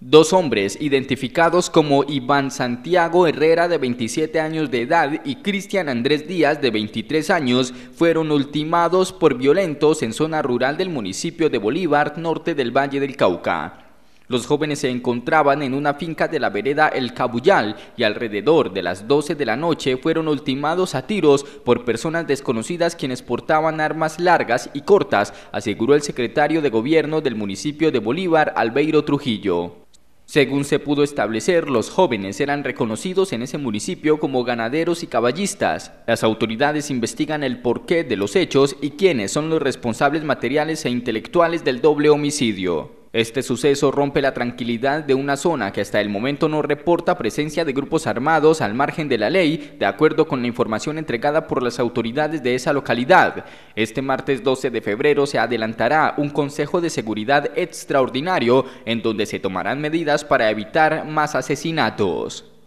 Dos hombres identificados como Iván Santiago Herrera de 27 años de edad y Cristian Andrés Díaz de 23 años fueron ultimados por violentos en zona rural del municipio de Bolívar, norte del Valle del Cauca. Los jóvenes se encontraban en una finca de la vereda El Cabullal y alrededor de las 12 de la noche fueron ultimados a tiros por personas desconocidas quienes portaban armas largas y cortas, aseguró el secretario de gobierno del municipio de Bolívar, Albeiro Trujillo. Según se pudo establecer, los jóvenes eran reconocidos en ese municipio como ganaderos y caballistas. Las autoridades investigan el porqué de los hechos y quiénes son los responsables materiales e intelectuales del doble homicidio. Este suceso rompe la tranquilidad de una zona que hasta el momento no reporta presencia de grupos armados al margen de la ley, de acuerdo con la información entregada por las autoridades de esa localidad. Este martes 12 de febrero se adelantará un Consejo de Seguridad extraordinario en donde se tomarán medidas para evitar más asesinatos.